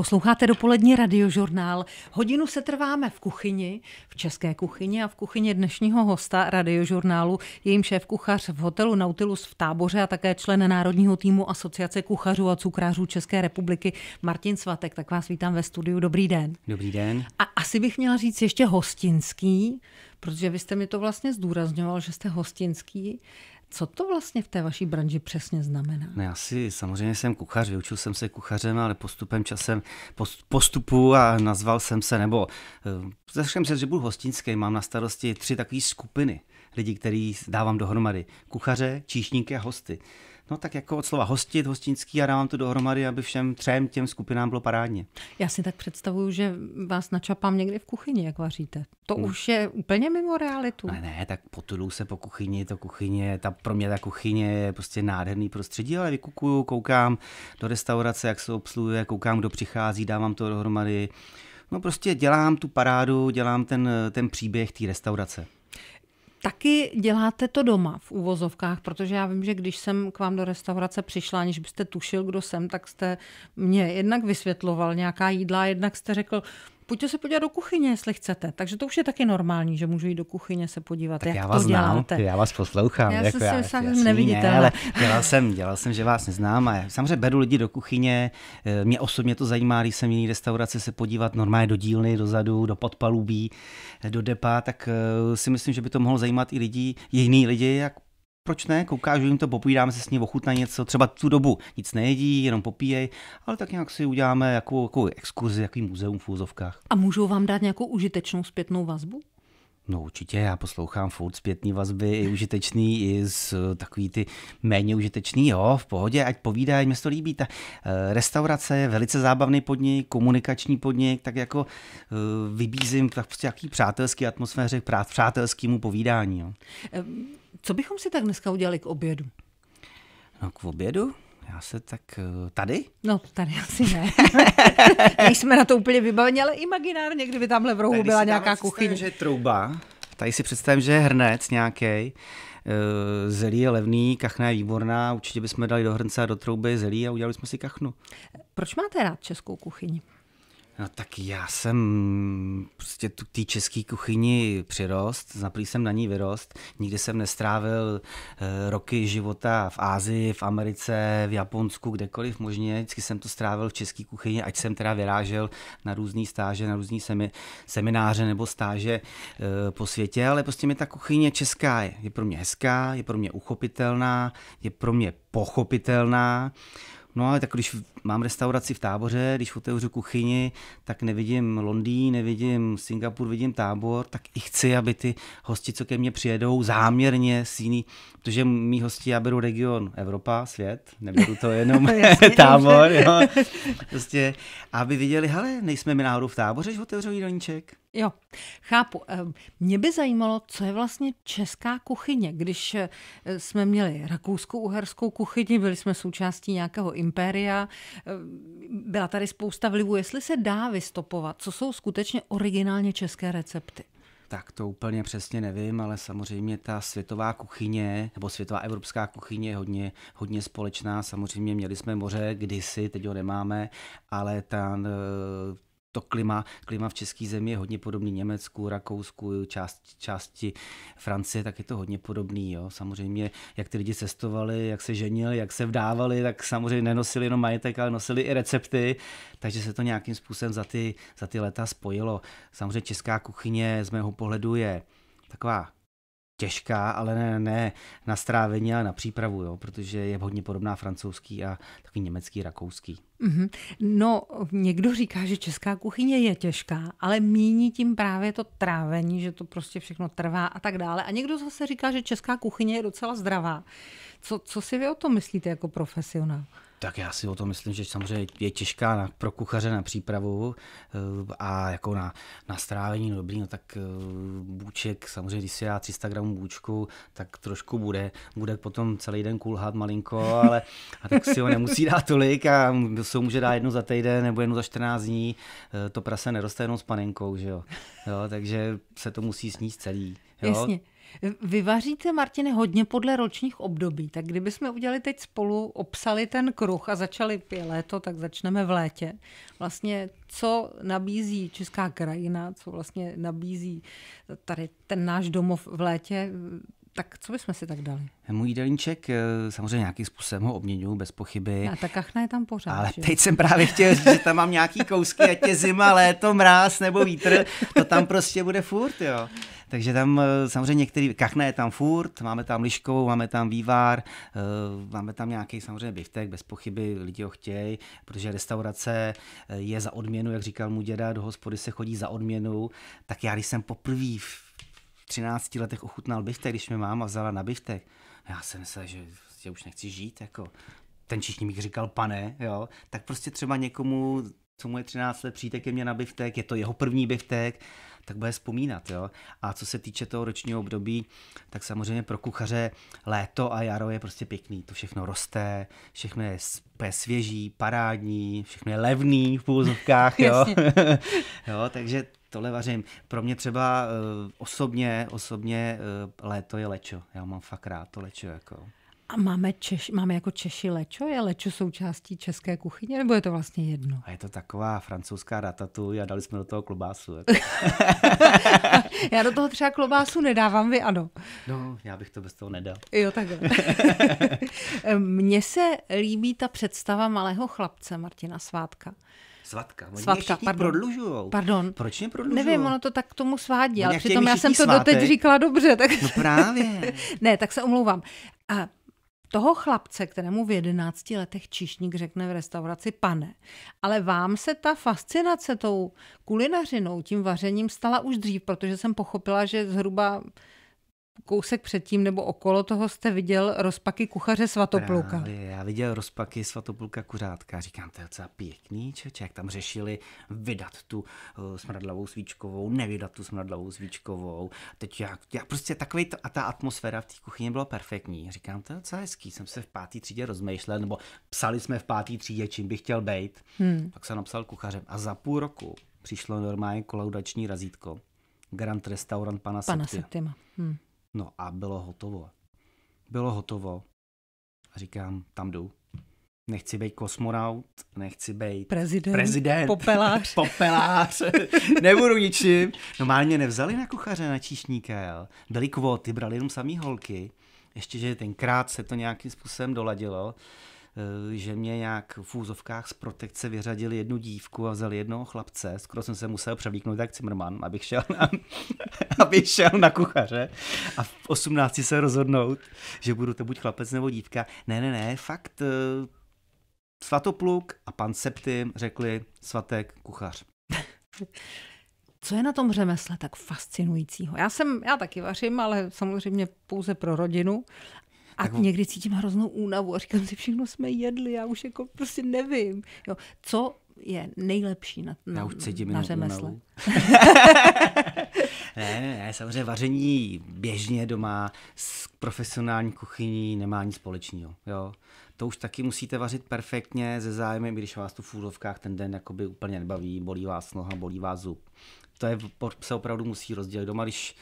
Posloucháte dopolední radiožurnál. Hodinu se trváme v kuchyni, v české kuchyni a v kuchyni dnešního hosta radiožurnálu, jejím šéf kuchař v hotelu Nautilus v táboře a také člen Národního týmu Asociace kuchařů a cukrářů České republiky Martin Svatek. Tak vás vítám ve studiu. Dobrý den. Dobrý den. A asi bych měla říct ještě hostinský, protože vy jste mi to vlastně zdůrazňoval, že jste hostinský. Co to vlastně v té vaší branži přesně znamená? No já si samozřejmě jsem kuchař, vyučil jsem se kuchařem, ale postupem časem postupu a nazval jsem se, nebo eh, začal se, že budu hostinský, mám na starosti tři takové skupiny lidí, který dávám dohromady. Kuchaře, číšníky a hosty. No tak jako od slova hostit, hostinský a dávám to dohromady, aby všem třem těm skupinám bylo parádně. Já si tak představuju, že vás načapám někdy v kuchyni, jak vaříte. To hmm. už je úplně mimo realitu. Ne, ne, tak potulu se po kuchyni, to kuchyně, ta, pro mě ta kuchyně je prostě nádherný prostředí, ale vykukuju, koukám do restaurace, jak se obsluhuje, koukám, kdo přichází, dávám to dohromady. No prostě dělám tu parádu, dělám ten, ten příběh té restaurace taky děláte to doma v úvozovkách, protože já vím, že když jsem k vám do restaurace přišla, aniž byste tušil, kdo jsem, tak jste mě jednak vysvětloval nějaká jídla, jednak jste řekl, pojďte se podívat do kuchyně, jestli chcete. Takže to už je taky normální, že můžu jít do kuchyně se podívat, tak jak já vás to děláte. já vás poslouchám. Já jako jsem já, já jako neviditelná. Ne, ale dělal jsem, dělal jsem, že vás neznám. A samozřejmě beru lidi do kuchyně. Eh, mě osobně to zajímá, když jsem jiný restaurace se podívat normálně do dílny, dozadu, do podpalubí, eh, do depa, tak eh, si myslím, že by to mohlo zajímat i lidi, jiný lidi, jak proč ne, kouká, že jim to popovídáme se s ním ochutnat něco, třeba tu dobu nic nejedí, jenom popíjej, ale tak nějak si uděláme jako, jako exkurzi, jaký muzeum v úzovkách. A můžou vám dát nějakou užitečnou zpětnou vazbu? No určitě, já poslouchám furt zpětný vazby, i užitečný, i z eh, takový ty méně užitečný, jo, v pohodě, ať ať mě to líbí. Ta eh, restaurace je velice zábavný podnik, komunikační podnik, tak jako eh, vybízím tak prostě jaký přátelský atmosféře přátelskému povídání. Jo. Co bychom si tak dneska udělali k obědu? No, k obědu? Já se tak... Eh, tady? No, tady asi ne. Nejsme na to úplně vybaveni, ale imaginárně, kdyby tamhle v rohu tady byla nějaká kuchyně. že je trouba, tady si představím, že je hrnec nějaký. Eh, zelí je levný, kachna je výborná, určitě bychom dali do hrnce a do trouby zelí a udělali jsme si kachnu. Proč máte rád českou kuchyni? No tak já jsem prostě tu té české kuchyni přirost, zaprý jsem na ní vyrost. Nikdy jsem nestrávil e, roky života v Ázii, v Americe, v Japonsku, kdekoliv možně. Vždycky jsem to strávil v české kuchyni, ať jsem teda vyrážel na různé stáže, na různé semi, semináře nebo stáže e, po světě, ale prostě mi ta kuchyně česká je. Je pro mě hezká, je pro mě uchopitelná, je pro mě pochopitelná No ale tak když mám restauraci v táboře, když otevřu kuchyni, tak nevidím Londýn, nevidím Singapur, vidím tábor, tak i chci, aby ty hosti, co ke mně přijedou, záměrně s jiný, protože mý hosti, já beru region Evropa, svět, neberu to jenom no tábor, jo. Prostě, aby viděli, hele, nejsme mi náhodou v táboře, když otevřu jídelníček. Jo, chápu. Eh, mě by zajímalo, co je vlastně česká kuchyně. Když eh, jsme měli rakouskou-uherskou kuchyni, byli jsme součástí nějakého impéria, eh, byla tady spousta vlivů. Jestli se dá vystopovat, co jsou skutečně originálně české recepty? Tak to úplně přesně nevím, ale samozřejmě ta světová kuchyně nebo světová evropská kuchyně je hodně, hodně společná. Samozřejmě měli jsme moře kdysi, teď ho nemáme, ale ta to klima, klima v české zemi je hodně podobný Německu, Rakousku, část, části Francie, tak je to hodně podobný. Jo. Samozřejmě, jak ty lidi cestovali, jak se ženili, jak se vdávali, tak samozřejmě nenosili jenom majetek, ale nosili i recepty, takže se to nějakým způsobem za ty, za ty leta spojilo. Samozřejmě česká kuchyně z mého pohledu je taková těžká, ale ne, ne na strávení, ale na přípravu, jo, protože je hodně podobná francouzský a takový německý, rakouský. Mm-hmm. No, někdo říká, že česká kuchyně je těžká, ale míní tím právě to trávení, že to prostě všechno trvá a tak dále. A někdo zase říká, že česká kuchyně je docela zdravá. Co, co si vy o tom myslíte jako profesionál? Tak já si o tom myslím, že samozřejmě je těžká na, pro kuchaře na přípravu eh, a jako na, na strávení, no dobrý, no tak eh, bůček, samozřejmě když si já 300 gramů bůčku, tak trošku bude, bude potom celý den kulhat malinko, ale a tak si ho nemusí dát tolik a se může dát jednu za týden nebo jednu za 14 dní, eh, to prase neroste jenom s panenkou, že jo, jo takže se to musí sníst celý. Jo? Jasně. Vyvaříte, Martine, hodně podle ročních období. Tak kdybychom udělali teď spolu, obsali ten kruh a začali je léto, tak začneme v létě. Vlastně, co nabízí česká krajina, co vlastně nabízí tady ten náš domov v létě, tak co bychom si tak dali? Můj jídelníček eh, samozřejmě nějakým způsobem ho obměňuju, bez pochyby. A no, ta kachna je tam pořád. Ale že? teď jsem právě chtěl říct, že tam mám nějaký kousky, ať je zima, léto, mráz nebo vítr, to tam prostě bude furt, jo. Takže tam eh, samozřejmě některý, kachna je tam furt, máme tam liškovou, máme tam vývar, eh, máme tam nějaký samozřejmě biftek, bez pochyby lidi ho chtějí, protože restaurace eh, je za odměnu, jak říkal mu děda, do hospody se chodí za odměnu, tak já když jsem poprvé v 13 letech ochutnal biftek, když mi máma vzala na biftek, já jsem myslel, že, že už nechci žít, jako ten čišník říkal pane, jo, tak prostě třeba někomu co mu je 13 let, přijde ke mně na biftek, je to jeho první biftek tak bude vzpomínat. Jo? A co se týče toho ročního období, tak samozřejmě pro kuchaře léto a jaro je prostě pěkný. To všechno roste, všechno je svěží, parádní, všechno je levný v půzovkách. Jo? jo, takže tohle vařím. Pro mě třeba uh, osobně, osobně uh, léto je lečo. Já mám fakt rád to lečo. Jako. A máme, Češ, máme jako Češi lečo? Je lečo součástí české kuchyně, nebo je to vlastně jedno? A je to taková francouzská ratatu a dali jsme do toho klobásu. Jako. já do toho třeba klobásu nedávám, vy ano. No, já bych to bez toho nedal. Jo, takhle. Mně se líbí ta představa malého chlapce Martina Svátka. Svatka. Oni Svatka, mě pardon. prodlužujou. Pardon. Proč mě prodlužujou? Nevím, ono to tak k tomu svádí, ale přitom já jsem to svátek. doteď říkala dobře. Tak... No právě. ne, tak se omlouvám. A toho chlapce, kterému v 11 letech čišník řekne v restauraci pane, ale vám se ta fascinace tou kulinařinou, tím vařením stala už dřív, protože jsem pochopila, že zhruba kousek předtím nebo okolo toho jste viděl rozpaky kuchaře Svatopluka. Právě, já viděl rozpaky Svatopluka kuřátka. Říkám, to je docela pěkný čeče, jak tam řešili vydat tu uh, smradlavou svíčkovou, nevydat tu smradlavou svíčkovou. Teď já, já prostě takový to, a ta atmosféra v té kuchyni byla perfektní. Říkám, to je docela hezký. Jsem se v pátý třídě rozmýšlel, nebo psali jsme v pátý třídě, čím bych chtěl být. Hmm. Tak jsem napsal kuchařem a za půl roku přišlo normálně kolaudační razítko. Grand Restaurant pana, pana Septima. Septima. Hmm. No a bylo hotovo. Bylo hotovo. A říkám, tam jdu. Nechci být kosmonaut, nechci být prezident, prezident popelář. popelář. Nebudu ničím. Normálně nevzali na kuchaře, na číšníka, jo. Byly kvóty, brali jenom samý holky. Ještě, že tenkrát se to nějakým způsobem doladilo. Eh, že mě nějak v úzovkách z protekce vyřadili jednu dívku a vzali jednoho chlapce. Skoro jsem se musel převlíknout jak Zimmerman, abych šel na, abych šel na kuchaře a v 18 se rozhodnout, že budu to buď chlapec nebo dívka. Ne, ne, ne, fakt eh, Svatopluk a pan Septim řekli svatek kuchař. Co je na tom řemesle tak fascinujícího? Já jsem, já taky vařím, ale samozřejmě pouze pro rodinu a tak... někdy cítím hroznou únavu a říkám si, všechno jsme jedli, já už jako prostě nevím. Jo. Co je nejlepší na, na, já už cítím na řemesle? ne, ne, ne, samozřejmě vaření běžně doma s profesionální kuchyní nemá nic společného. Jo. To už taky musíte vařit perfektně, ze zájmy, když vás tu v ten den jakoby úplně nebaví, bolí vás noha, bolí vás zub. To je, se opravdu musí rozdělit doma, když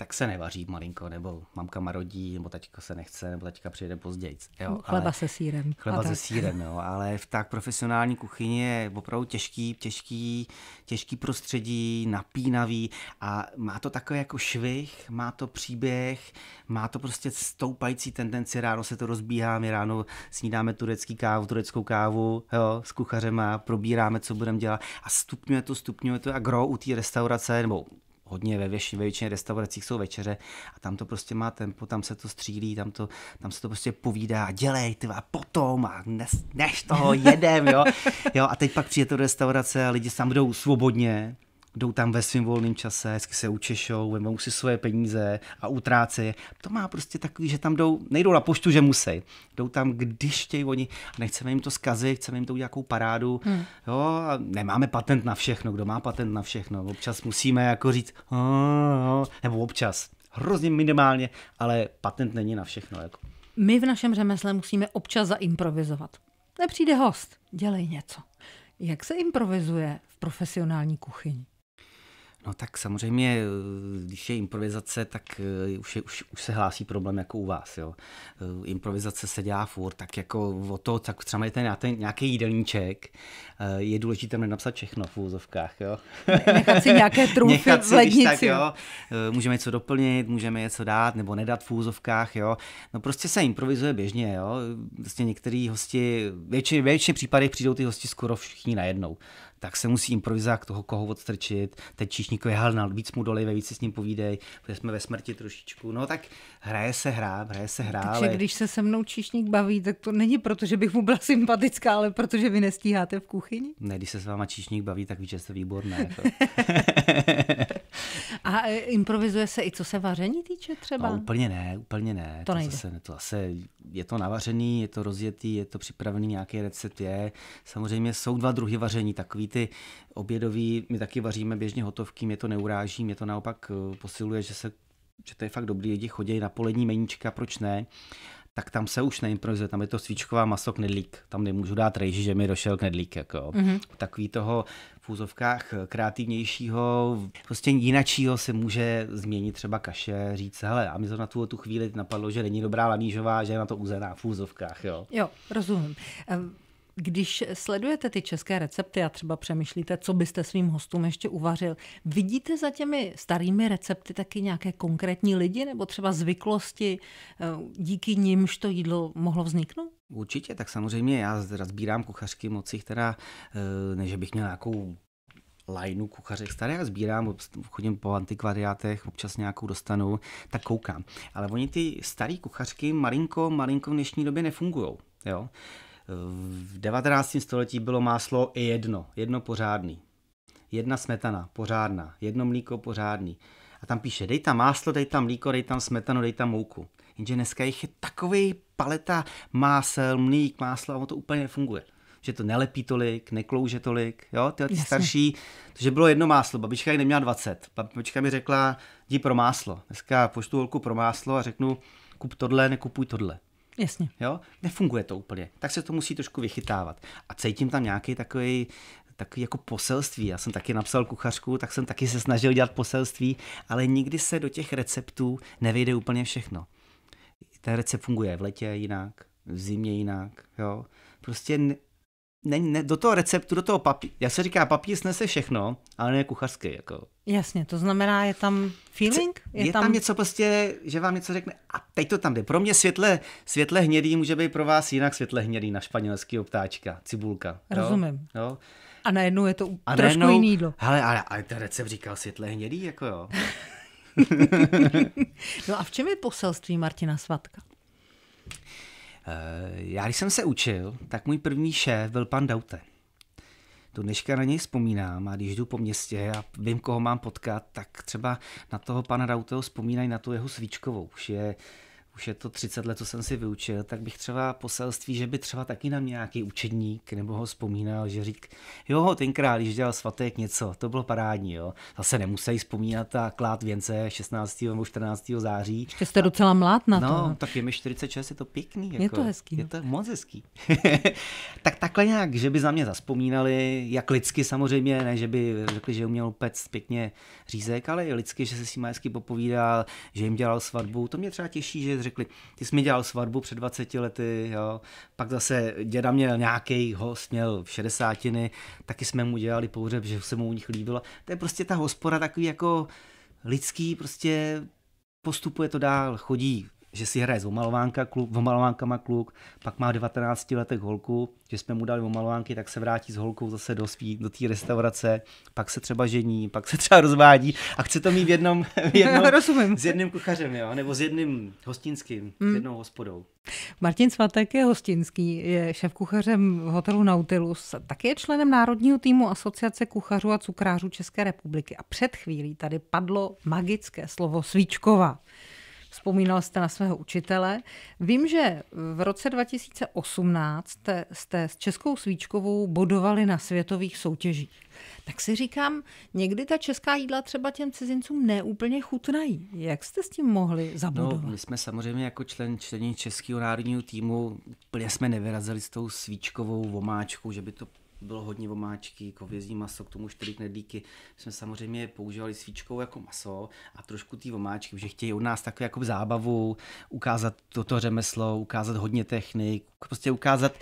tak se nevaří malinko, nebo mamka marodí, nebo taťka se nechce, nebo taťka přijede později. Jo, chleba ale, se sírem. Chleba se sírem, jo, ale v tak profesionální kuchyni je opravdu těžký, těžký, těžký prostředí, napínavý a má to takový jako švih, má to příběh, má to prostě stoupající tendenci, ráno se to rozbíhá, my ráno snídáme turecký kávu, tureckou kávu jo, s a probíráme, co budeme dělat a stupňuje to, stupňuje to a gro u té restaurace, nebo hodně ve většině, ve většině restauracích jsou večeře a tam to prostě má tempo, tam se to střílí, tam, to, tam se to prostě povídá, dělej ty a potom a nes, než toho jedem, jo. jo. A teď pak přijde do restaurace a lidi tam jdou svobodně, jdou tam ve svém volném čase, hezky se učešou, vemou si svoje peníze a utrácí je. To má prostě takový, že tam jdou, nejdou na poštu, že musí. Jdou tam, když chtějí oni a nechceme jim to zkazit, chceme jim to udělat nějakou parádu. Hmm. Jo, a nemáme patent na všechno, kdo má patent na všechno. Občas musíme jako říct, nebo občas, hrozně minimálně, ale patent není na všechno. Jako. My v našem řemesle musíme občas zaimprovizovat. Nepřijde host, dělej něco. Jak se improvizuje v profesionální kuchyni? No tak samozřejmě, eh, když je improvizace, tak eh, už, je, už, už se hlásí problém jako u vás. Jo. Eh, improvizace se dělá furt, tak jako o to, tak třeba je ten, nějaký jídelníček, je důležité tam napsat všechno v úzovkách. Jo. Nechat si nějaké si, v lednici. Tak, jo. Můžeme něco doplnit, můžeme něco dát nebo nedat v úzovkách. Jo. No prostě se improvizuje běžně. Jo. Vlastně některý hosti, většině, většině případech přijdou ty hosti skoro všichni najednou tak se musí improvizák toho koho odstrčit, ten číšníkový halnal, víc mu dolej, víc si s ním povídej, protože jsme ve smrti trošičku. No tak hraje se hra, hraje se hra. Takže ale... když se se mnou číšník baví, tak to není proto, že bych mu byla sympatická, ale protože vy nestíháte v kuchyni. Ne, když se s váma číšník baví, tak víš, že jste výborné. Jako. A e, improvizuje se i co se vaření týče třeba? No, úplně ne, úplně ne. To, to nejde. Zase, to zase, je to navařený, je to rozjetý, je to připravený, nějaký recept je. Samozřejmě jsou dva druhy vaření, takový ty obědový, my taky vaříme běžně hotovky, mě to neuráží, mě to naopak e, posiluje, že se že to je fakt dobrý, lidi chodí na polední meníčka, proč ne? tak tam se už neimprovizuje, tam je to svíčková maso knedlík, tam nemůžu dát rejži, že mi došel knedlík, jako mm-hmm. takový toho v úzovkách eh, kreativnějšího, prostě jinačího se může změnit třeba kaše, říct, hele, a mi to na tu, tu chvíli napadlo, že není dobrá lanížová, že je na to uzená v úzovkách, jo. Jo, rozumím. Um... Když sledujete ty české recepty a třeba přemýšlíte, co byste svým hostům ještě uvařil, vidíte za těmi starými recepty taky nějaké konkrétní lidi nebo třeba zvyklosti, eh, díky nimž to jídlo mohlo vzniknout? Určitě, tak samozřejmě já sbírám kuchařky moci, která, eh, než bych měl nějakou lajnu kuchařek staré a sbírám, chodím po antikvariátech, občas nějakou dostanu, tak koukám. Ale oni ty staré kuchařky malinko, malinko v dnešní době nefungují. Jo? V 19. století bylo máslo i jedno, jedno pořádný. Jedna smetana, pořádná, jedno mlíko, pořádný. A tam píše, dej tam máslo, dej tam mlíko, dej tam smetanu, dej tam mouku. Jenže dneska jich je takový paleta másel, mlík, máslo, a ono to úplně nefunguje že to nelepí tolik, neklouže tolik, jo, ty, Jasně. starší, že bylo jedno máslo, babička jich neměla 20, babička mi řekla, jdi pro máslo, dneska poštu holku pro máslo a řeknu, kup tohle, nekupuj tohle. Jasně. Jo? Nefunguje to úplně. Tak se to musí trošku vychytávat. A cítím tam nějaký takový takový jako poselství. Já jsem taky napsal kuchařku, tak jsem taky se snažil dělat poselství, ale nikdy se do těch receptů nevejde úplně všechno. Ten recept funguje v letě jinak, v zimě jinak, jo. Prostě ne, ne, do toho receptu, do toho papíru. Já se říká, papír snese všechno, ale ne kuchařský. Jako. Jasně, to znamená, je tam feeling? Je, je tam... tam něco prostě, že vám něco řekne a teď to tam jde. Pro mě světle, světle hnědý může být pro vás jinak světle hnědý na španělský ptáčka, cibulka. Rozumím. Jo? Jo? A najednou je to a trošku najednou, jiný jídlo. Ale ale, ale ten recept říkal světle hnědý, jako jo. no a v čem je poselství Martina Svatka? Eh, já když jsem se učil, tak můj první šéf byl pan Daute. Do dneška na něj vzpomínám a když jdu po městě a vím, koho mám potkat, tak třeba na toho pana Dauteho vzpomínají na tu jeho svíčkovou. Už je už je to 30 let, co jsem si vyučil, tak bych třeba poselství, že by třeba taky mě nějaký učedník nebo ho vzpomínal, že řík, jo, tenkrát, když dělal svatek něco, to bylo parádní, jo. Zase nemusí vzpomínat a klát věnce 16. nebo 14. září. Ještě jste docela mlád na no, to. No, tak je mi 46, je to pěkný. Jako, je to hezký. Je no. to no. moc hezký. tak takhle nějak, že by za mě zaspomínali, jak lidsky samozřejmě, ne, že by řekli, že uměl pec pěkně řízek, ale i lidsky, že se s ním hezky popovídal, že jim dělal svatbu. To mě třeba těší, že řešit, řekli, ty jsi mi dělal svatbu před 20 lety, jo. pak zase děda měl nějaký host, měl v šedesátiny, taky jsme mu dělali pohřeb, že se mu u nich líbilo. To je prostě ta hospoda takový jako lidský, prostě postupuje to dál, chodí že si hraje s omalovánka kluk, omalovánkama kluk, pak má v 19 letech holku, že jsme mu dali omalovánky, tak se vrátí s holkou zase do, svý, do té restaurace, pak se třeba žení, pak se třeba rozvádí a chce to mít v jednom, v jednom no, Rozumím. s jedným kuchařem, jo, nebo s jedným hostinským, mm. s jednou hospodou. Martin Svatek je hostinský, je šéf kuchařem v hotelu Nautilus, také je členem národního týmu Asociace kuchařů a cukrářů České republiky a před chvílí tady padlo magické slovo svíčková. Vzpomínal jste na svého učitele. Vím, že v roce 2018 jste, jste s Českou svíčkovou bodovali na světových soutěžích. Tak si říkám, někdy ta česká jídla třeba těm cizincům neúplně chutnají. Jak jste s tím mohli zabudovat? No, my jsme samozřejmě jako člen člení českého národního týmu úplně jsme nevyrazili s tou svíčkovou vomáčkou, že by to bylo hodně vomáčky, kovězí maso, k tomu čtyři knedlíky. My jsme samozřejmě používali svíčkou jako maso a trošku ty vomáčky, protože chtějí od nás takovou jako zábavu, ukázat toto řemeslo, ukázat hodně technik, prostě ukázat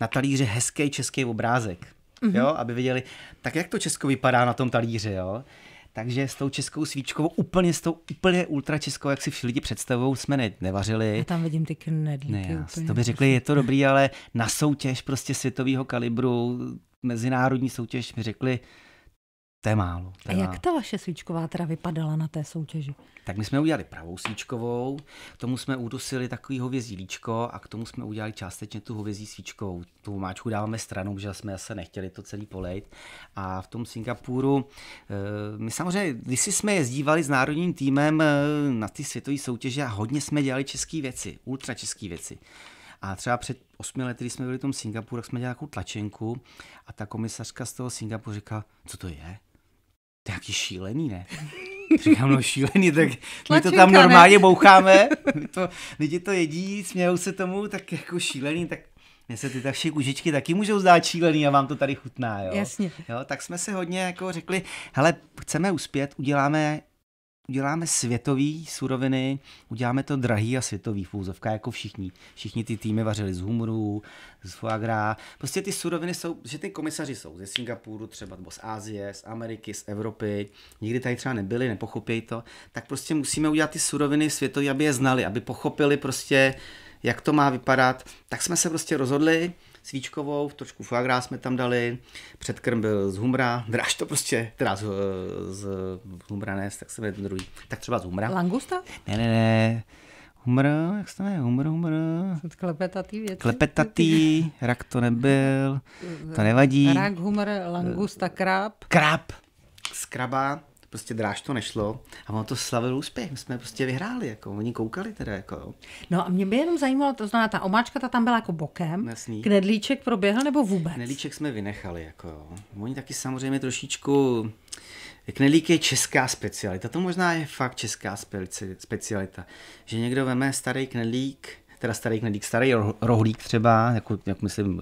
na talíře hezký český obrázek. Mm-hmm. Jo, aby viděli, tak jak to Česko vypadá na tom talíři, jo. Takže s tou českou svíčkou, úplně s tou úplně ultra českou, jak si všichni lidi představují, jsme ne, nevařili. Já tam vidím ty knedlíky. Ne, úplně. to by řekli, je to dobrý, ale na soutěž prostě světového kalibru mezinárodní soutěž, mi řekli, to je málo. To je a jak ta vaše svíčková teda vypadala na té soutěži? Tak my jsme udělali pravou svíčkovou, k tomu jsme udusili takový hovězí líčko a k tomu jsme udělali částečně tu hovězí svíčkovou. Tu máčku dáváme stranou, protože jsme se nechtěli to celý polejt. A v tom Singapuru, eh, my samozřejmě, když jsme jezdívali s národním týmem eh, na ty světové soutěže a hodně jsme dělali české věci, ultra české věci a třeba před osmi lety, když jsme byli v tom Singapuru, tak jsme dělali nějakou tlačenku a ta komisařka z toho Singapuru říkala, co to je? To je jaký šílený, ne? Říkám, no šílený, tak my to tam normálně ne? boucháme, to, lidi to jedí, smějou se tomu, tak jako šílený, tak mně se ty taši kužičky taky můžou zdát šílený a vám to tady chutná, jo? Jasně. Jo, tak jsme se hodně jako řekli, hele, chceme uspět, uděláme uděláme světové suroviny, uděláme to drahý a světový fůzovka, jako všichni. Všichni ty týmy vařili z humru, z foie gras. Prostě ty suroviny jsou, že ty komisaři jsou ze Singapuru třeba, nebo z Ázie, z Ameriky, z Evropy, nikdy tady třeba nebyli, nepochopějí to, tak prostě musíme udělat ty suroviny světové, aby je znali, aby pochopili prostě, jak to má vypadat. Tak jsme se prostě rozhodli, svíčkovou, trošku foie jsme tam dali, předkrm byl z humra, dráž to prostě, teda z, z humra ne, tak se ten druhý, tak třeba z humra. Langusta? Ne, ne, ne, humr, jak se to jmenuje, humr, humr. Klepetatý věci. Klepetatý, rak to nebyl, to nevadí. Rak, humr, langusta, kráb. Kráb, z kraba, prostě dráž to nešlo a ono to slavil úspěch. My jsme prostě vyhráli, jako oni koukali teda. Jako. No a mě by jenom zajímalo, to znamená, ta omáčka ta tam byla jako bokem, Jasný. knedlíček proběhl nebo vůbec? Knedlíček jsme vynechali, jako jo. Oni taky samozřejmě trošičku Knedlík je česká specialita, to možná je fakt česká specialita, že někdo veme starý knedlík, teda starý knedlík, starý rohlík třeba, jako, jak myslím,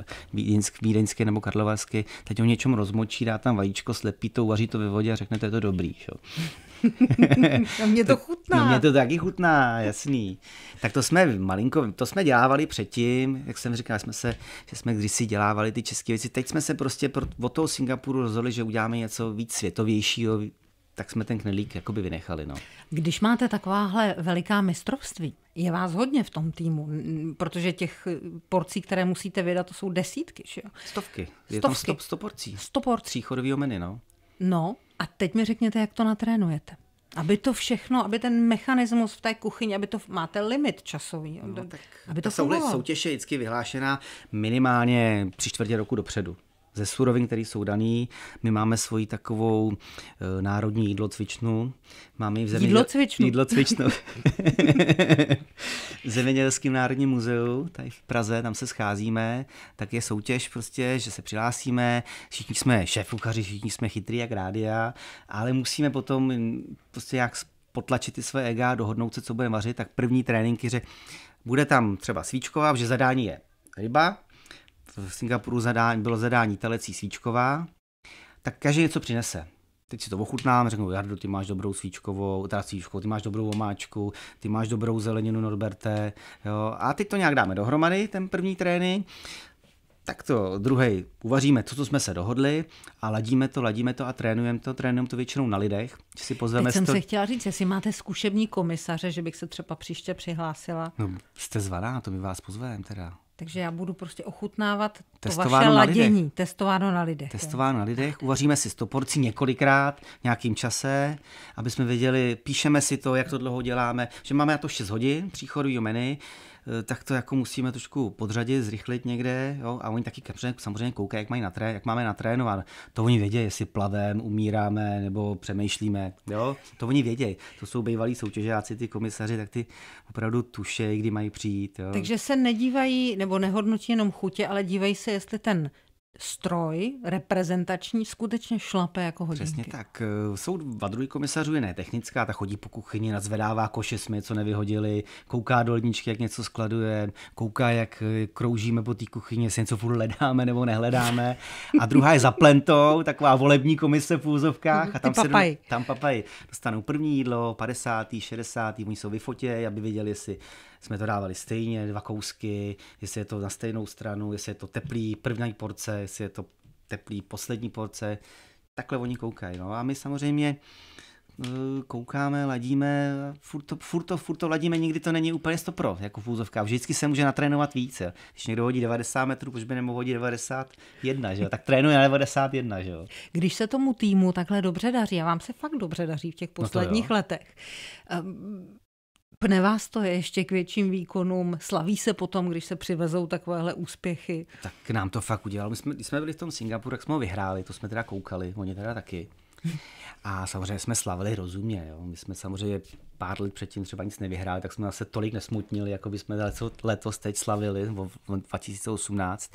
vídeňský nebo karlovarský, teď ho něčem rozmočí, dá tam vajíčko, slepí to, uvaří to ve vodě a řekne, to je to dobrý. Šo? a mě to chutná. No mě to taky chutná, jasný. Tak to jsme malinko, to jsme dělávali předtím, jak jsem říkal, jsme se, že jsme když si dělávali ty české věci. Teď jsme se prostě pro, od toho Singapuru rozhodli, že uděláme něco víc světovějšího, tak jsme ten knelík jakoby vynechali. No. Když máte takováhle veliká mistrovství, je vás hodně v tom týmu, protože těch eh, porcí, které musíte vydat, to jsou desítky, že jo? Stovky. Je Stovky. tam sto, sto porcí. Sto porcí. Tříchodovýho menu, no. No a teď mi řekněte, jak to natrénujete. Aby to všechno, aby ten mechanismus v té kuchyni, aby to máte limit časový, no, aby, tak aby to ta soutěž je vždycky vyhlášená minimálně tři čtvrtě roku dopředu ze surovin, které jsou daný. My máme svoji takovou e, národní jídlo cvičnu. Máme v země... Jídlo cvičnu. Jídlo cvičnu. v Zemědělském národním muzeu, tady v Praze, tam se scházíme, tak je soutěž prostě, že se přihlásíme, všichni jsme šéfukaři, všichni jsme chytrý jak rádia, ale musíme potom prostě jak potlačit ty své ega, dohodnout se, co bude vařit, tak první tréninky, že bude tam třeba svíčková, že zadání je ryba, v Singapuru zadání, bylo zadání telecí svíčková, tak každý něco přinese. Teď si to ochutnám, řeknu, Jardu, ty máš dobrou svíčkovou, teda svíčkovou, ty máš dobrou omáčku, ty máš dobrou zeleninu, Norberte, jo. A teď to nějak dáme dohromady, ten první trénink, tak to druhý uvaříme to, co jsme se dohodli a ladíme to, ladíme to a trénujeme to, trénujeme to většinou na lidech. si pozveme Teď jsem sto... se chtěla říct, jestli máte zkušební komisaře, že bych se třeba příště přihlásila. No, jste zvaná, to my vás pozveme teda. Takže já budu prostě ochutnávat testováno to vaše ladění, lidech. testováno na lidech. Testováno je. na lidech, uvaříme si 100 porcí několikrát v nějakým čase, aby jsme věděli, píšeme si to, jak to dlouho děláme, že máme na to 6 hodin příchodu menu, Eh, tak to jako musíme trošku podřadit, zrychlit někde, jo, a oni taky samozřejmě koukají, jak, mají tré, jak máme natrénovat. To oni vědějí, jestli plavem, umíráme nebo přemýšlíme, jo, to oni vědějí. To jsou bývalí soutěžáci, ty komisaři, tak ty opravdu tušejí, kdy mají přijít. Jo. Takže se nedívají, nebo nehodnotí jenom chutě, ale dívají se, jestli ten stroj reprezentační skutečně šlape jako hodinky. Přesně tak. Jsou dva druhý komisařů, je ne technická, ta chodí po kuchyni, nadzvedává koše, jsme co nevyhodili, kouká do ledničky, jak něco skladuje, kouká, jak kroužíme po té kuchyni, jestli něco furt hledáme nebo nehledáme. A druhá je za plentou, taková volební komise v úzovkách. A mhm. tam, papaj. Se, tam papaj dostanou první jídlo, 50. 60. Oni jsou vyfotě, aby viděli, jestli jsme to dávali stejně, dva kousky, jestli je to na stejnou stranu, jestli je to teplý první porce, jestli je to teplý poslední porce, takhle oni koukají. No a my samozřejmě eh, koukáme, ladíme, furt to, furt, to, furt to ladíme, nikdy to není úplně 100 pro, jako fůzovka. Vždycky se může natrénovat více. Když někdo hodí 90 metrů, proč by nemohl hodit 91, že jo? tak trénuje na 91. Že jo? Když se tomu týmu takhle dobře daří, a vám se fakt dobře daří v těch no posledních no letech, ehm, Pne vás to je ještě k větším výkonům? Slaví se potom, když se přivezou takovéhle úspěchy? Tak nám to fakt udělalo. My jsme, když jsme byli v tom Singapuru, tak jsme ho vyhráli, to jsme teda koukali, oni teda taky. A samozřejmě jsme slavili rozumně. Jo. My jsme samozřejmě pár let předtím třeba nic nevyhráli, tak jsme se tolik nesmutnili, jako by jsme letos teď slavili, v 2018.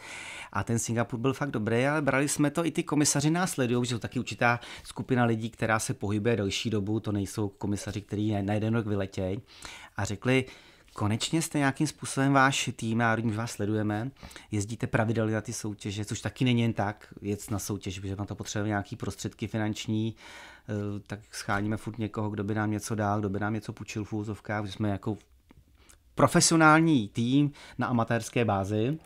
A ten Singapur byl fakt dobrý, ale brali jsme to i ty komisaři následují, že to taky určitá skupina lidí, která se pohybuje delší dobu, to nejsou komisaři, kteří na jeden rok vyletějí. A řekli, Konečně jste nějakým způsobem váš tým, a národní vás sledujeme, jezdíte pravidelně na ty soutěže, což taky není jen tak, jet na soutěž, protože na to potřebujeme nějaké prostředky finanční, Eh, tak scháníme furt někoho, kdo by nám něco dal, kdo by nám něco půjčil v úzovkách, že jsme jako profesionální tým na amatérské bázi.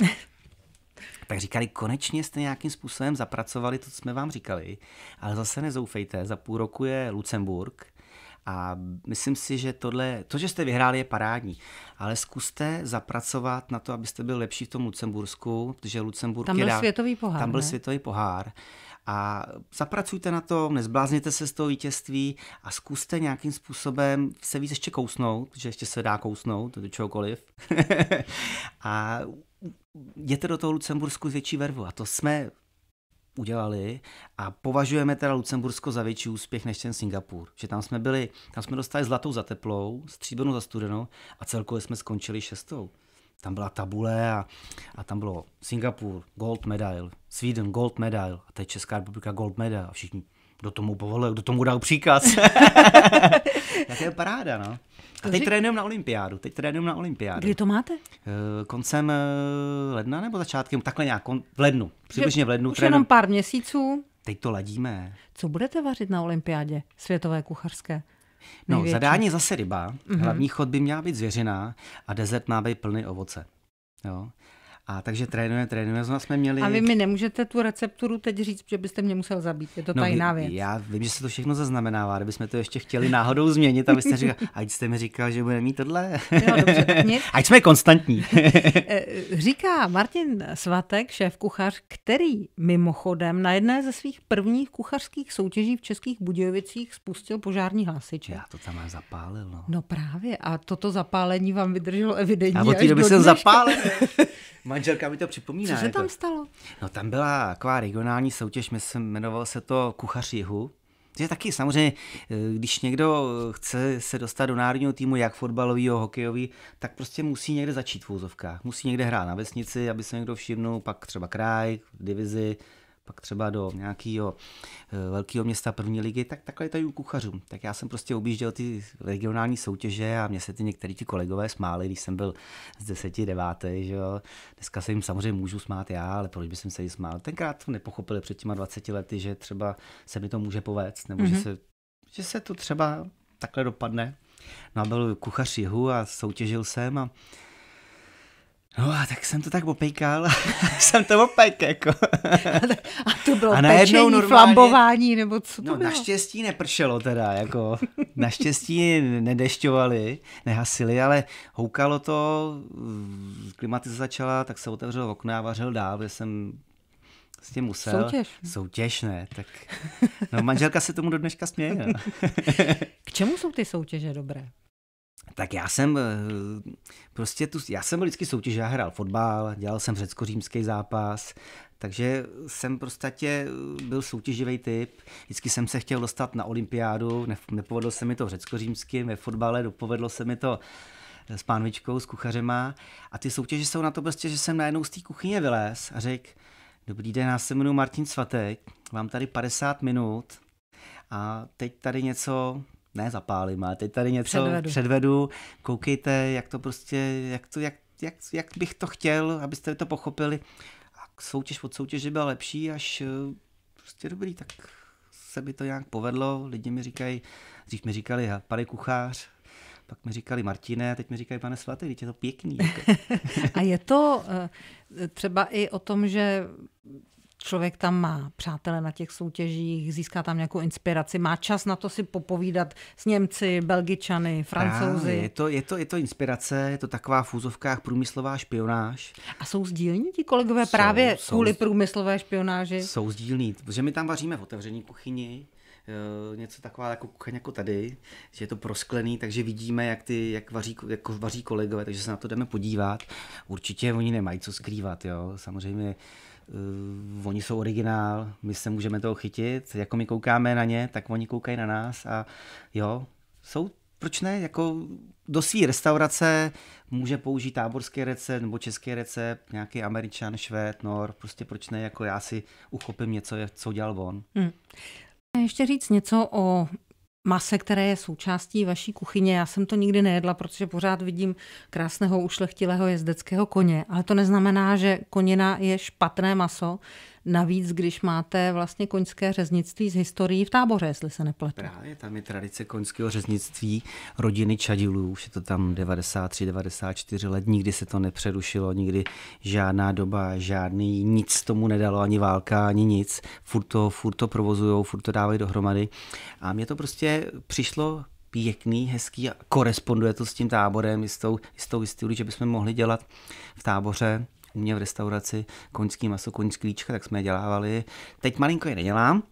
tak říkali, konečně jste nějakým způsobem zapracovali to, co jsme vám říkali, ale zase nezoufejte, za půl roku je Lucemburg a myslím si, že tohle, to, že jste vyhráli, je parádní, ale zkuste zapracovat na to, abyste byl lepší v tom Lucembursku, protože Lucemburg tam byl je světový pohár. Tam byl ne? světový pohár a zapracujte na to, nezblázněte se z toho vítězství a zkuste nějakým způsobem se víc ještě kousnout, že ještě se dá kousnout do čehokoliv. a jděte do toho Lucembursku s větší vervu a to jsme udělali a považujeme teda Lucembursko za větší úspěch než ten Singapur. Že tam jsme byli, tam jsme dostali zlatou za teplou, stříbrnou za studenou a celkově jsme skončili šestou tam byla tabule a, a tam bylo Singapur gold medail, Sweden gold medail a teď Česká republika gold medail a všichni do tomu povolil, do tomu dal příkaz. tak je paráda, no. A teď trénujeme na olympiádu, teď trénujeme na olympiádu. Kdy to máte? Eh, koncem eh, ledna nebo začátkem, takhle nějak, v lednu, přibližně v lednu. Už trénujem. jenom pár měsíců. Teď to ladíme. Co budete vařit na olympiádě světové kuchařské? No, Největší. No, zadání zase ryba, mm-hmm. hlavní chod by měla být zvěřina a dezert má být plný ovoce. Jo? A takže trénuje, trénuje, nás jsme měli... A vy mi nemůžete tu recepturu teď říct, že byste mě musel zabít, je to no, tajná věc. Já vím, že se to všechno zaznamenává, kdybychom to ještě chtěli náhodou změnit, abyste říkal, ať jste mi říkal, že budeme mít tohle. No, dobře, tak Ať jsme konstantní. Eh, říká Martin Svatek, šéf kuchař, který mimochodem na jedné ze svých prvních kuchařských soutěží v Českých Budějovicích spustil požární hlasiče. Já to tam zapálil. No. no právě, a toto zapálení vám vydrželo evidentně. A od té doby jsem zapálil. manželka mi to připomíná. Co se tam stalo? No tam byla taková regionální soutěž, myslím, jmenovalo se to Kuchař Jihu. Je taky samozřejmě, eh, když někdo chce se dostat do národního týmu, jak fotbalového, hokejový, tak prostě musí někde začít v úzovkách. Musí někde hrát na vesnici, aby se někdo všimnul, pak třeba kraj, divizi, pak třeba do nějakého eh, velkého města první ligy, tak takhle je tady u kuchařů. Tak já jsem prostě objížděl ty regionální soutěže a mě se ty některý ti kolegové smáli, když jsem byl z deseti deváté, že jo. Dneska se jim samozřejmě můžu smát já, ale proč by jsem se jim smál? Tenkrát to nepochopili před těma 20 lety, že třeba se mi to může povést, nebo mm-hmm. že, mhm. se, že se to třeba takhle dopadne. No a byl kuchař jihu a soutěžil jsem a No a tak jsem to tak opejkal, jsem to opek, jako. a to bylo a pečení, normálně, flambování, nebo co to no, bylo? naštěstí nepršelo teda, jako. naštěstí nedešťovali, nehasili, ale houkalo to, klimatizace začala, tak se otevřelo okno, a vařil dál, že jsem s tím musel. Soutěž. Soutěž, ne. Tak, no, manželka se tomu do dneška směje. K čemu jsou ty soutěže dobré? tak já jsem eh, prostě tu, já jsem byl vždycky soutěž, já hrál fotbal, dělal jsem řecko-římský zápas, takže jsem prostě byl soutěživý typ. Vždycky jsem se chtěl dostat na olympiádu, nepovedlo se mi to v řecko-římským, ve fotbale dopovedlo se mi to eh, s pánvičkou, s kuchařema. A ty soutěže jsou na to prostě, že jsem najednou z té kuchyně vylez a řekl, dobrý den, já se jmenuji Martin Svatek, mám tady 50 minut a teď tady něco ne zapálím, ale teď tady něco předvedu. předvedu. Koukejte, jak to prostě, jak, to, jak, jak, jak bych to chtěl, abyste to pochopili. A soutěž od soutěže byla lepší, až eh, prostě dobrý, tak se by to nějak povedlo. Lidi mi říkají, dřív mi říkali, pane kuchář, pak mi říkali Martine, teď mi říkají pane svatý, teď je to pěkný. a je to eh, třeba i o tom, že člověk tam má přátele na těch soutěžích, získá tam nějakou inspiraci, má čas na to si popovídat s Němci, Belgičany, Francouzi. Právě, je, to, je, to, je to inspirace, je to taková v úzovkách průmyslová špionáž. A jsou sdílní ti kolegové jsou, právě jsou, kvůli průmyslové špionáži? Jsou sdílní, protože my tam vaříme v otevření kuchyni, eh, něco taková jako kuchyň jako tady, že je to prosklený, takže vidíme, jak, ty, jak, vaří, jak vaří kolegové, takže se na to jdeme podívat. Určitě oni nemají co skrývat, jo. Samozřejmě uh, oni jsou originál, my se můžeme toho chytit, jako my koukáme na ně, tak oni koukají na nás a jo, jsou, proč ne, jako do své restaurace může použít táborský recept nebo český recept, nějaký američan, švéd, nor, prostě proč ne, jako já si uchopím něco, co dělal on. Hmm. Ještě říct něco o mase, které je součástí vaší kuchyně. Já jsem to nikdy nejedla, protože pořád vidím krásného ušlechtilého jezdeckého koně, ale to neznamená, že konina je špatné maso. Navíc, když máte vlastně koňské řeznictví z historií v táboře, jestli se nepletu. Právě tam je tradice koňského řeznictví rodiny Čadilů, už je to tam 93, 94 let, nikdy se to nepřerušilo, nikdy žádná doba, žádný nic tomu nedalo, ani válka, ani nic. Furt to, furt to provozujou, furt to dávají dohromady. A mě to prostě přišlo pěkný, hezký a koresponduje to s tím táborem, s tou, s tou historií, že bychom mohli dělat v táboře u mě v restauraci koňský maso, koňský klíčka, tak jsme je dělávali. Teď malinko je nedělám,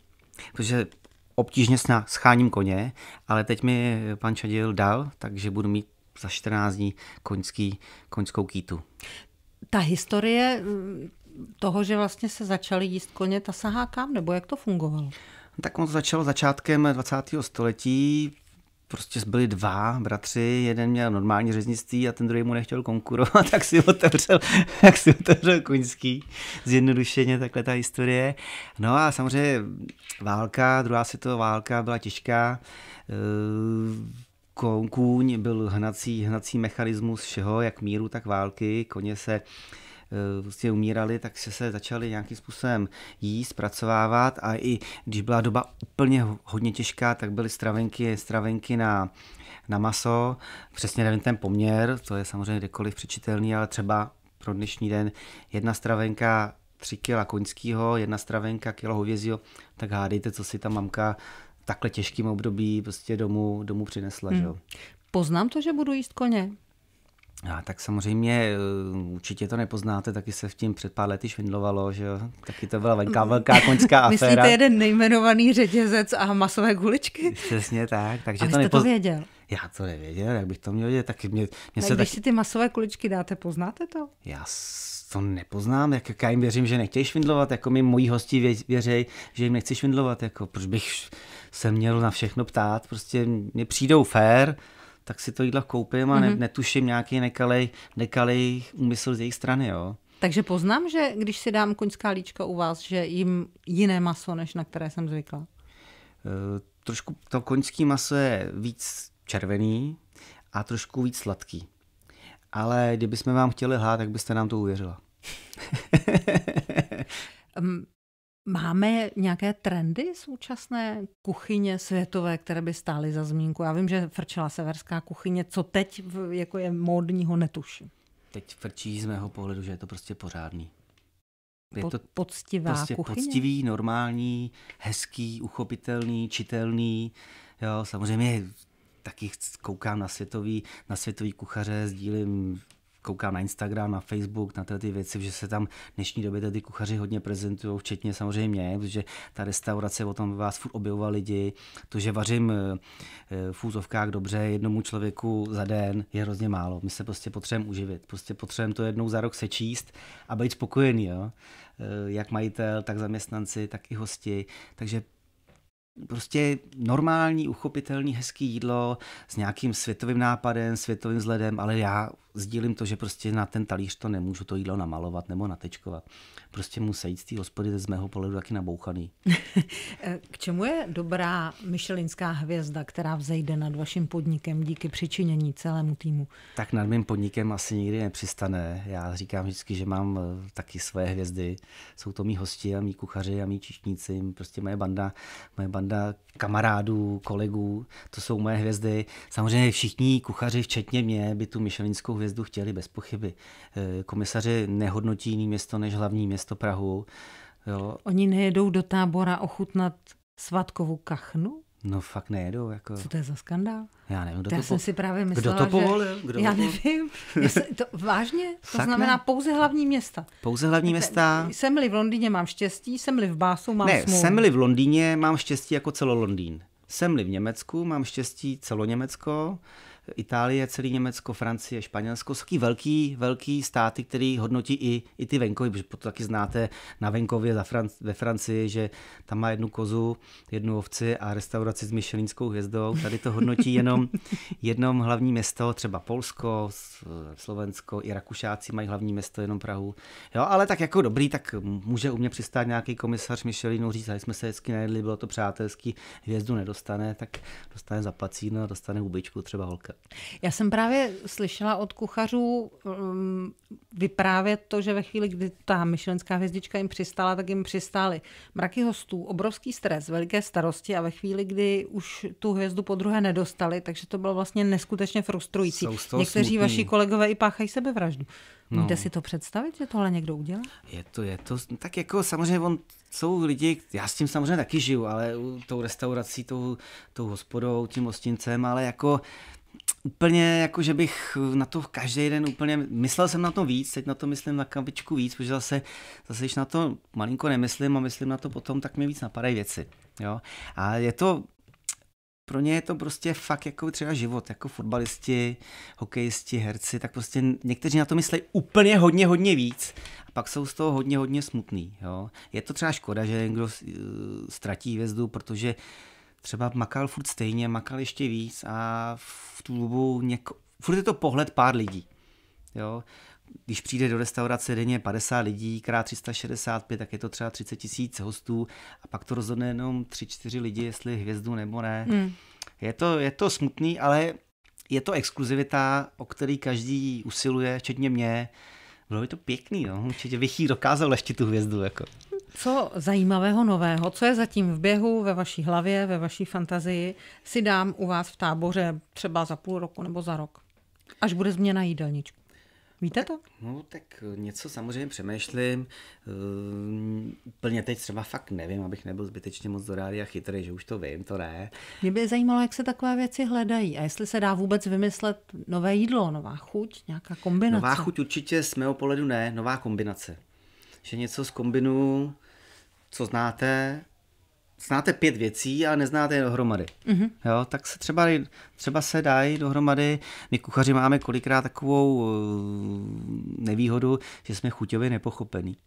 protože obtížně scháním koně, ale teď mi pan Čadil dal, takže budu mít za 14 dní koňský, koňskou kýtu. Ta historie mm, toho, že vlastně se začaly jíst koně, ta sahá kam, nebo jak to fungovalo? Tak on začalo začátkem 20. století, prostě byli dva bratři, jeden měl normální řeznictví a ten druhý mu nechtěl konkurovat, tak si otevřel, tak si otevřel kuňský, zjednodušeně takhle ta historie. No a samozřejmě válka, druhá světová válka byla těžká, eh, kůň byl hnací, hnací mechanismus všeho, jak míru, tak války, koně se vlastně umírali, tak se, se začali nějakým způsobem jíst, zpracovávat a i když byla doba úplně hodně těžká, tak byly stravenky, stravenky na, na maso, přesně nevím ten poměr, to je samozřejmě kdekoliv přečitelný, ale třeba pro dnešní den jedna stravenka 3 kg koňského, jedna stravenka kilo hovězího, tak hádejte, co si ta mamka v takhle těžkým období prostě domů, domů přinesla. Hmm. Že? Poznám to, že budu jíst koně. A tak samozřejmě eh, určitě to nepoznáte, taky se v tím před pár lety švindlovalo, že jo? Taky to byla velká, velká koňská aféra. Myslíte jeden nejmenovaný řetězec a masové guličky? Přesně tak. Takže a to, nepoz... to věděl. Já to nevěděl, jak bych to měl vědět. Tak mě, mě se když tak... si ty masové kuličky dáte, poznáte to? Já to nepoznám, jak, jak já jim věřím, že nechtějí švindlovat, jako mi moji hosti věří, že jim nechci švindlovat, jako proč bych se měl na všechno ptát, prostě mě přijdou fair, tak si to jídlo koupím a ne, mm-hmm. netuším nějaký nekalej, nekalej úmysl z jejich strany. Jo. Takže poznám, že když si dám koňská líčka u vás, že jim jiné maso, než na které jsem zvykla? Uh, trošku to koňské maso je víc červený a trošku víc sladký. Ale kdybychom vám chtěli hlát, tak byste nám to uvěřila. Máme nějaké trendy současné kuchyně světové, které by stály za zmínku? Já vím, že frčela severská kuchyně, co teď v, jako je módního, netuším. Teď frčí z mého pohledu, že je to prostě pořádný. Je Pod, to poctivá prostě kuchyně? poctivý, normální, hezký, uchopitelný, čitelný. Jo, samozřejmě taky koukám na světový, na světový kuchaře, sdílím koukám na Instagram, na Facebook, na tyhle ty věci, že se tam v dnešní době ty kuchaři hodně prezentují, včetně samozřejmě, protože ta restaurace o tom vás furt objevoval lidi. To, že vařím eh, eh, v úzovkách dobře jednomu člověku za den, je hrozně málo. My se prostě potřebujeme uživit, prostě potřebujeme to jednou za rok sečíst a být spokojený. Jo? Eh, jak majitel, tak zaměstnanci, tak i hosti. Takže prostě normální, uchopitelný, hezký jídlo s nějakým světovým nápadem, světovým vzhledem, ale já sdílím to, že prostě na ten talíř to nemůžu to jídlo namalovat nebo natečkovat. Prostě musí jít z té hospody z mého pohledu taky nabouchaný. K čemu je dobrá myšelinská hvězda, která vzejde nad vaším podnikem díky přičinění celému týmu? Tak nad mým podnikem asi nikdy nepřistane. Já říkám vždycky, že mám eh, taky své hvězdy. Jsou to mý hosti a mý kuchaři a mý čišníci, prostě moje banda, moje banda kamarádů, kolegů, to jsou moje hvězdy. Samozřejmě všichni kuchaři, včetně mě, by tu myšelinskou hvězdu chtěli, bez pochyby. Eh, komisaři nehodnotí jiný město než hlavní město Prahu. Jo. Oni nejedou do tábora ochutnat svatkovou kachnu? No fakt nejedou. Jako... Co to je za skandál? Já nevím, kdo to já to po... jsem si právě myslela, Kdo to povolil? Kdo já nevím. Jestli, to, vážně? To fakt znamená ne. pouze hlavní města. Pouze hlavní města. Jsem-li v Londýně, mám štěstí, jsem-li v Básu, mám ne, jsem-li v Londýně, mám štěstí jako celo Londýn. Jsem-li v Německu, mám štěstí celo Německo. Itálie, celý Německo, Francie, Španělsko, jsou taky velký, velký státy, který hodnotí i, i ty venkovy, protože to taky znáte na venkově za Fran- ve Francii, že tam má jednu kozu, jednu ovci a restauraci s Michelinskou hvězdou. Tady to hodnotí jenom jednom hlavní město, třeba Polsko, Slovensko, i Rakušáci mají hlavní město jenom Prahu. Jo, ale tak jako dobrý, tak může u mě přistát nějaký komisař Michelinu říct, že jsme se hezky najedli, bylo to přátelský, hvězdu nedostane, tak dostane zaplacíno, dostane hubičku třeba holka. Já jsem právě slyšela od kuchařů um, vyprávět to, že ve chvíli, kdy ta myšlenská hvězdička jim přistála, tak jim přistály mraky hostů, obrovský stres, veliké starosti a ve chvíli, kdy už tu hvězdu po druhé nedostali, takže to bylo vlastně neskutečně frustrující. Někteří smutný. vaši kolegové i páchají sebevraždu. No. Můžete si to představit, že tohle někdo udělá? Je to, je to, tak jako samozřejmě on, jsou lidi, já s tím samozřejmě taky žiju, ale tou restaurací, tou, tou hospodou, tím hostincem, ale jako úplně jako, že bych na to každý den úplně, myslel jsem na to víc, teď na to myslím na kampičku víc, protože zase, zase když na to malinko nemyslím a myslím na to potom, tak mi víc napadají věci. Jo? A je to, pro ně je to prostě fakt jako třeba život, jako fotbalisti, hokejisti, herci, tak prostě někteří na to myslí úplně hodně, hodně víc a pak jsou z toho hodně, hodně smutný. Jo? Je to třeba škoda, že někdo eh, ztratí hvězdu, protože uh, třeba makal furt stejně, makal ještě víc a v tu dobu něko... furt je to pohled pár lidí. Jo? Když přijde do restaurace denně 50 lidí, krát 365, tak je to třeba 30 tisíc hostů a pak to rozhodne jenom 3-4 lidi, jestli hvězdu nebo ne. Hmm. Je, to, je to smutný, ale je to exkluzivita, o který každý usiluje, včetně mě. Bylo by to pěkný, no. určitě bych jí dokázal leštit tu hvězdu. Jako. Co zajímavého nového, co je zatím v běhu ve vaší hlavě, ve vaší fantazii, si dám u vás v táboře třeba za půl roku nebo za rok, až bude změna jídelníčku? Víte to? No tak eh, něco samozřejmě přemýšlím. Eh, úplně teď třeba fakt nevím, abych nebyl zbytečně moc dorálý a chytrý, že už to vím, to ne. Mě by zajímalo, jak se takové věci hledají a jestli se dá vůbec vymyslet nové jídlo, nová chuť, nějaká kombinace. Nová chuť určitě z mého pohledu ne, nová kombinace že něco zkombinuju, co znáte, znáte pět věcí a neznáte je dohromady. Mm-hmm. Jo, tak se třeba, třeba se dají dohromady. My kuchaři máme kolikrát takovou eh, nevýhodu, že jsme chuťově nepochopení.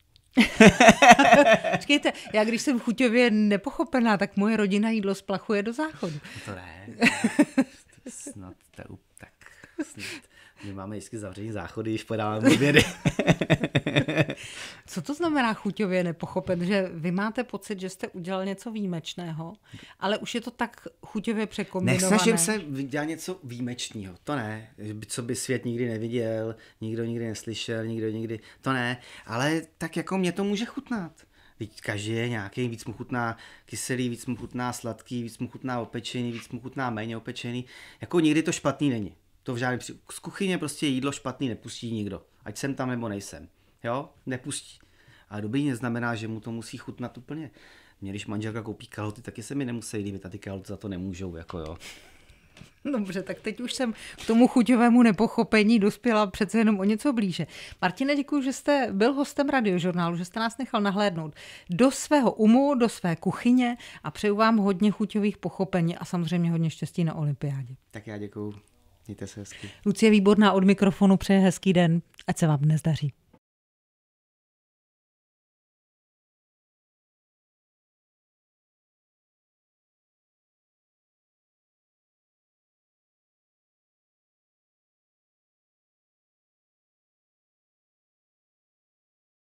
Počkejte, já když jsem chuťově nepochopená, tak moje rodina jídlo splachuje do záchodu. To ne. Snad to, tak snad. My máme vždycky zavřený záchody, když podáváme obědy. Co to znamená chuťově nepochopen? Že vy máte pocit, že jste udělal něco výjimečného, ale už je to tak chuťově překombinované. Nesnažím se dělat něco výjimečného, to ne. Co by svět nikdy neviděl, nikdo nikdy neslyšel, nikdo nikdy, to ne. Ale tak jako mě to může chutnat. Teď každý je nějaký, víc mu chutná kyselý, víc mu chutná sladký, víc mu chutná opečený, víc mu chutná méně opečený. Jako nikdy to špatný není. To v žádném případě. Z kuchyně prostě jídlo špatný nepustí nikdo. Ať jsem tam nebo nejsem. Jo? Nepustí. A dobrý neznamená, že mu to musí chutnat úplně. Mě když manželka koupí kaloty, taky se mi nemusí líbit a ty kaloty za to nemůžou, jako jo. Dobře, tak teď už jsem k tomu chuťovému nepochopení dospěla přece jenom o něco blíže. Martine, děkuji, že jste byl hostem radiožurnálu, že jste nás nechal nahlédnout do svého umu, do své kuchyně a přeju vám hodně chuťových pochopení a samozřejmě hodně štěstí na olympiádě. Tak já děkuji. Mějte se hezky. Lucie Výborná od mikrofonu přeje hezký den. Ať se vám dnes daří.